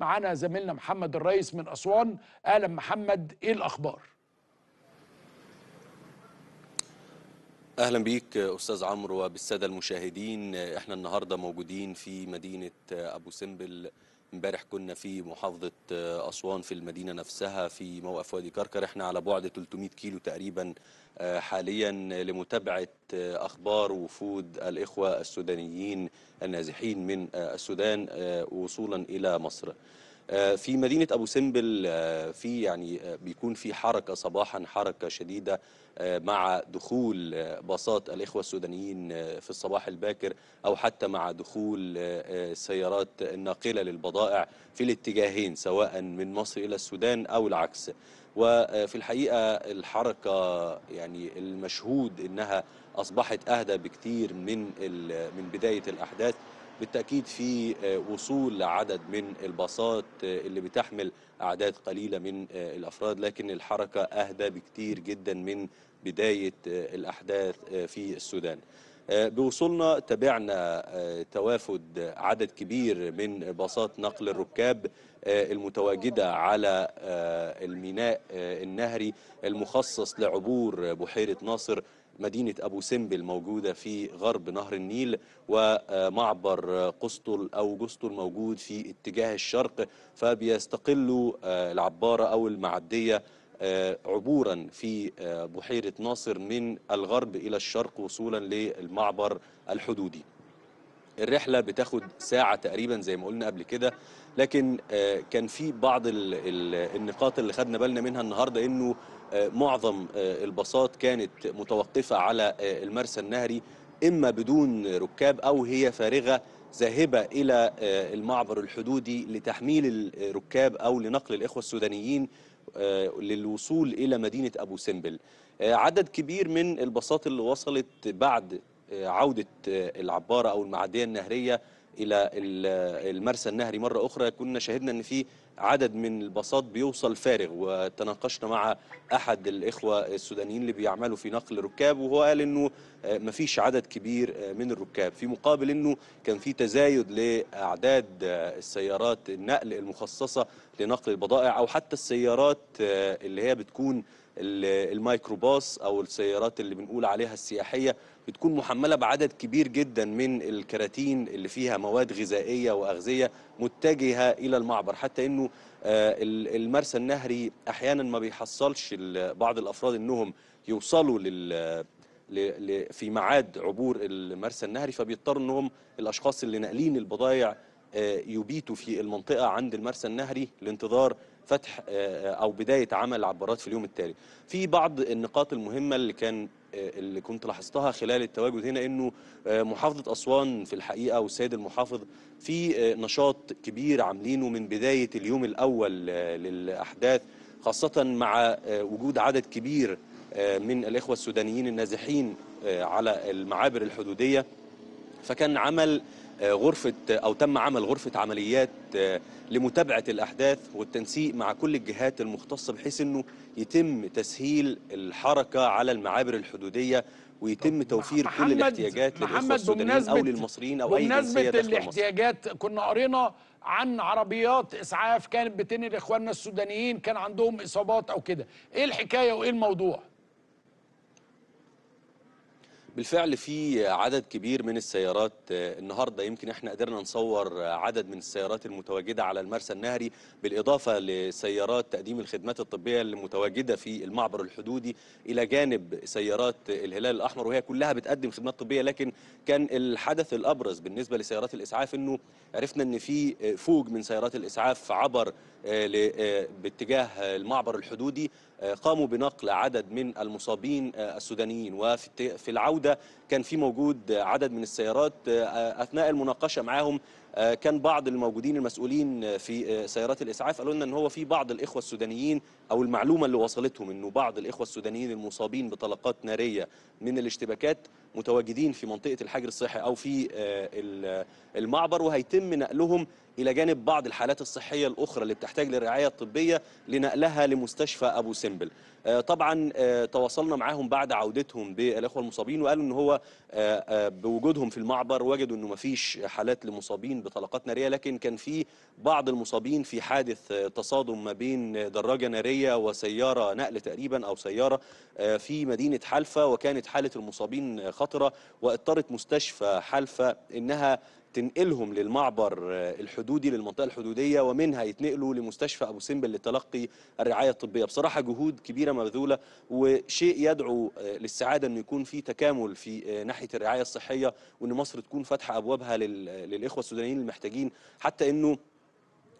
معانا زميلنا محمد الرئيس من أسوان أهلا محمد إيه الأخبار؟ اهلا بيك استاذ عمرو وبالساده المشاهدين احنا النهارده موجودين في مدينه ابو سمبل امبارح كنا في محافظة آه، أسوان في المدينة نفسها في موقف وادي كركر احنا على بعد 300 كيلو تقريبا آه، حاليا لمتابعة آه، أخبار وفود الإخوة السودانيين النازحين من السودان وصولا إلى مصر آه، في مدينة أبو سمبل آه، في يعني آه، بيكون في حركة صباحا حركة شديدة مع دخول باصات الإخوة السودانيين في الصباح الباكر أو حتى مع دخول السيارات الناقلة للبضائع في الاتجاهين سواء من مصر إلى السودان أو العكس وفي الحقيقة الحركة يعني المشهود إنها أصبحت أهدى بكتير من من بداية الأحداث بالتأكيد في آه، وصول لعدد من الباصات آه، اللي بتحمل أعداد قليلة من آه، الأفراد لكن الحركة أهدى بكتير جدا من بداية الأحداث في السودان بوصولنا تابعنا توافد عدد كبير من باصات نقل الركاب المتواجدة على الميناء النهري المخصص لعبور بحيرة ناصر مدينة أبو سمبل موجودة في غرب نهر النيل ومعبر قسطل أو جسطل موجود في اتجاه الشرق فبيستقلوا آه، العبارة أو المعدية آه، عبورا في آه، بحيرة ناصر من الغرب إلى الشرق وصولا للمعبر الحدودي الرحله بتاخد ساعه تقريبا زي ما قلنا قبل كده لكن كان في بعض النقاط اللي خدنا بالنا منها النهارده انه معظم آه، الباصات كانت متوقفة على آه، المرسى النهري إما بدون ركاب أو هي فارغة ذاهبة إلى آه، المعبر الحدودي لتحميل الركاب أو لنقل الإخوة السودانيين للوصول إلى مدينة أبو سمبل عدد كبير من الباصات اللي وصلت بعد عودة العبارة أو المعدية النهرية الى المرسى النهري مره اخرى كنا شاهدنا ان في عدد من الباصات بيوصل فارغ وتناقشنا مع احد الاخوه السودانيين اللي بيعملوا في نقل ركاب وهو قال انه آه، مفيش عدد كبير آه، من الركاب في مقابل انه كان في تزايد لاعداد آه، السيارات النقل المخصصه لنقل البضائع او حتى السيارات اللي هي بتكون الميكروباص او السيارات اللي بنقول عليها السياحيه بتكون محمله بعدد كبير جدا من الكراتين اللي فيها مواد غذائيه واغذيه متجهه الى المعبر حتى انه آه، المرسى النهري احيانا ما بيحصلش بعض الافراد انهم يوصلوا لل في ميعاد عبور المرسى النهري فبيضطر انهم الاشخاص اللي ناقلين البضائع آه، يبيتوا في المنطقه عند المرسى النهري لانتظار فتح آه، او بدايه عمل العبارات في اليوم التالي. في بعض النقاط المهمه اللي كان اللي كنت لاحظتها خلال التواجد هنا انه آه، محافظه اسوان في الحقيقه والسيد المحافظ في آه، نشاط كبير عاملينه من بدايه اليوم الاول آه، للاحداث خاصه مع وجود عدد كبير من الاخوه السودانيين النازحين على المعابر الحدوديه فكان عمل غرفه او تم عمل غرفه عمليات آه، لمتابعه الاحداث والتنسيق مع كل الجهات المختصه بحيث انه يتم تسهيل الحركه على المعابر الحدوديه ويتم توفير كل الاحتياجات للاخوه السودانيين او للمصريين او اي جنسيه داخل الاحتياجات مصر. كنا قرينا عن عربيات اسعاف كانت بتنقل اخواننا السودانيين كان عندهم اصابات او كده ايه الحكايه وايه الموضوع بالفعل في عدد كبير من السيارات آه، النهارده يمكن احنا قدرنا نصور آه، عدد من السيارات المتواجده على المرسى النهري بالاضافه لسيارات تقديم الخدمات الطبيه المتواجده في المعبر الحدودي الى جانب سيارات الهلال الاحمر وهي كلها بتقدم خدمات طبيه لكن كان الحدث الابرز بالنسبه لسيارات الاسعاف انه عرفنا ان في آه، فوج من سيارات الاسعاف عبر باتجاه المعبر الحدودي قاموا بنقل عدد من المصابين السودانيين وفي العوده ده كان في موجود عدد من السيارات آه، اثناء المناقشه معاهم آه، كان بعض الموجودين المسؤولين في آه، سيارات الاسعاف قالوا لنا ان هو في بعض الاخوه السودانيين او المعلومه اللي وصلتهم انه بعض الاخوه السودانيين المصابين بطلقات ناريه من الاشتباكات متواجدين في منطقه الحجر الصحي او في آه، المعبر وهيتم نقلهم الى جانب بعض الحالات الصحيه الاخرى اللي بتحتاج للرعايه الطبيه لنقلها لمستشفى ابو سمبل آه، طبعا آه، تواصلنا معاهم بعد عودتهم بالاخوه المصابين وقالوا ان هو بوجودهم في المعبر وجدوا انه ما فيش حالات لمصابين بطلقات ناريه لكن كان في بعض المصابين في حادث تصادم ما بين دراجه ناريه وسياره نقل تقريبا او سياره في مدينه حلفه وكانت حاله المصابين خطرة واضطرت مستشفى حلفة إنها تنقلهم للمعبر آه، الحدودي للمنطقة الحدودية ومنها يتنقلوا لمستشفى أبو سمبل لتلقي الرعاية الطبية بصراحة جهود كبيرة مبذولة وشيء يدعو آه، للسعادة انه يكون في تكامل في آه، ناحية الرعاية الصحية وأن مصر تكون فاتحة أبوابها للإخوة السودانيين المحتاجين حتى أنه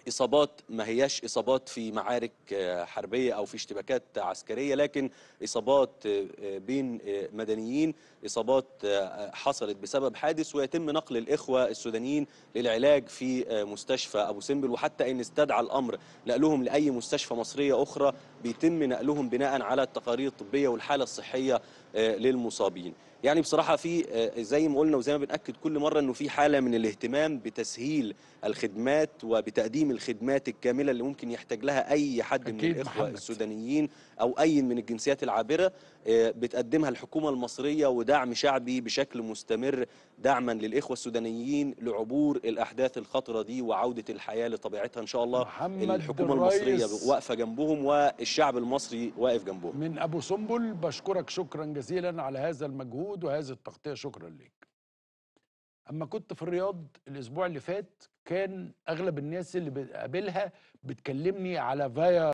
اصابات ما هياش اصابات في معارك آه، حربيه او في اشتباكات عسكريه لكن اصابات آه، آه، بين مدنيين اصابات حصلت بسبب حادث ويتم نقل الاخوه السودانيين للعلاج في مستشفى ابو سمبل وحتى ان استدعى الامر نقلهم لاي مستشفى مصريه اخرى بيتم نقلهم بناء على التقارير الطبيه والحاله الصحيه آه، للمصابين يعني بصراحه في آه، زي ما قلنا وزي ما بناكد كل مره انه في حاله من الاهتمام بتسهيل الخدمات وبتقديم الخدمات الكامله اللي ممكن يحتاج لها اي حد من الاخوه محمد. السودانيين او اي من الجنسيات العابره آه، بتقدمها الحكومه المصريه ودعم شعبي بشكل مستمر دعما للاخوه السودانيين لعبور الاحداث الخطره دي وعوده الحياه لطبيعتها ان شاء الله محمد الحكومه المصريه واقفه جنبهم والشعب المصري واقف جنبهم من ابو سنبل بشكرك شكرا جزيلا جزيلا على هذا المجهود وهذه التغطية شكرا لك أما كنت في الرياض الأسبوع اللي فات كان أغلب الناس اللي بقابلها بتكلمني على فايا